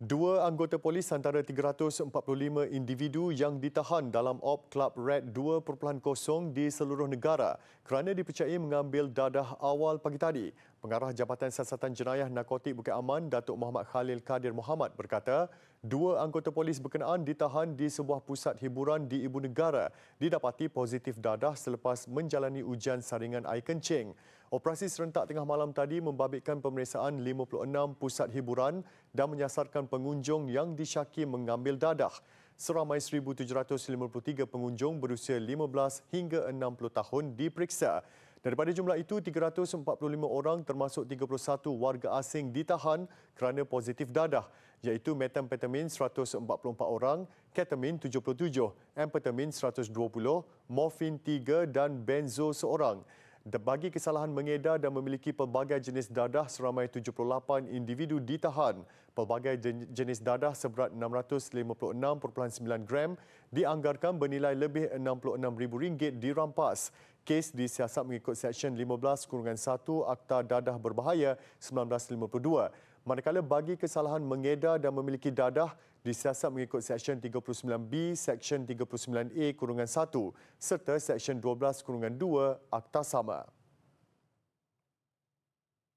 Dua anggota polis antara 345 individu yang ditahan dalam Op Club Red 2.0 di seluruh negara kerana dipercayai mengambil dadah awal pagi tadi. Pengarah Jabatan Siasatan Jenayah Narkotik Bukit Aman, Datuk Muhammad Khalil Kadir Muhammad berkata, dua anggota polis berkenaan ditahan di sebuah pusat hiburan di Ibu Negara didapati positif dadah selepas menjalani ujian saringan air kencing. Operasi serentak tengah malam tadi membabitkan pemeriksaan 56 pusat hiburan dan menyasarkan pengunjung yang disyaki mengambil dadah. Seramai 1,753 pengunjung berusia 15 hingga 60 tahun diperiksa. Daripada jumlah itu, 345 orang termasuk 31 warga asing ditahan kerana positif dadah iaitu metamfetamin 144 orang, ketamin 77, amfetamin 120, morfin 3 dan benzo seorang. Bagi kesalahan mengedar dan memiliki pelbagai jenis dadah seramai 78 individu ditahan. Pelbagai jenis dadah seberat 656.9 gram dianggarkan bernilai lebih RM66,000 dirampas. Kes disiasat mengikut Seksyen 15-1 Akta Dadah Berbahaya 1952. Manakala bagi kesalahan mengedar dan memiliki dadah disiasat mengikut Seksyen 39B, Seksyen 39A kurungan 1 serta Seksyen 12 kurungan 2 Akta Sama.